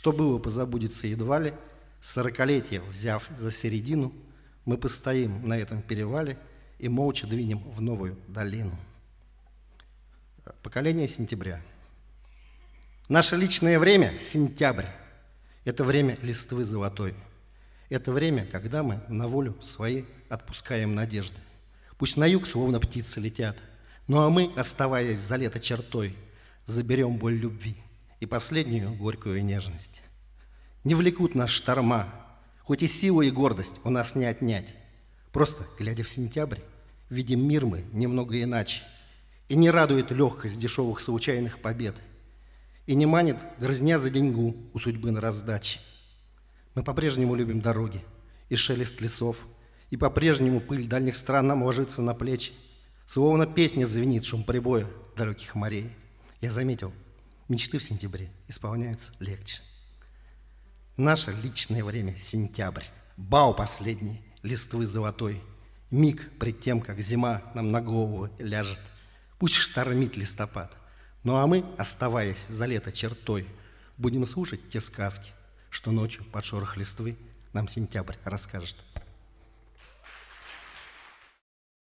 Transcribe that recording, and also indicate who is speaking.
Speaker 1: Что было, позабудется едва ли. Сорокалетие взяв за середину, мы постоим на этом перевале и молча двинем в новую долину. Поколение сентября. Наше личное время – сентябрь. Это время листвы золотой. Это время, когда мы на волю свои отпускаем надежды. Пусть на юг словно птицы летят, ну а мы, оставаясь за лето чертой, заберем боль любви – и последнюю горькую нежность. Не влекут нас шторма, хоть и силу и гордость у нас не отнять. Просто, глядя в сентябрь, видим мир мы немного иначе. И не радует легкость дешевых случайных побед. И не манит грызня за деньгу у судьбы на раздаче. Мы по-прежнему любим дороги и шелест лесов, и по-прежнему пыль дальних стран нам ложится на плечи. Словно песня звенит шум прибоя далеких морей. Я заметил, мечты в сентябре исполняются легче. Наше личное время – сентябрь. Бау последний, листвы золотой. Миг пред тем, как зима нам на голову ляжет. Пусть штормит листопад. Ну а мы, оставаясь за лето чертой, будем слушать те сказки, что ночью под шорох листвы нам сентябрь расскажет.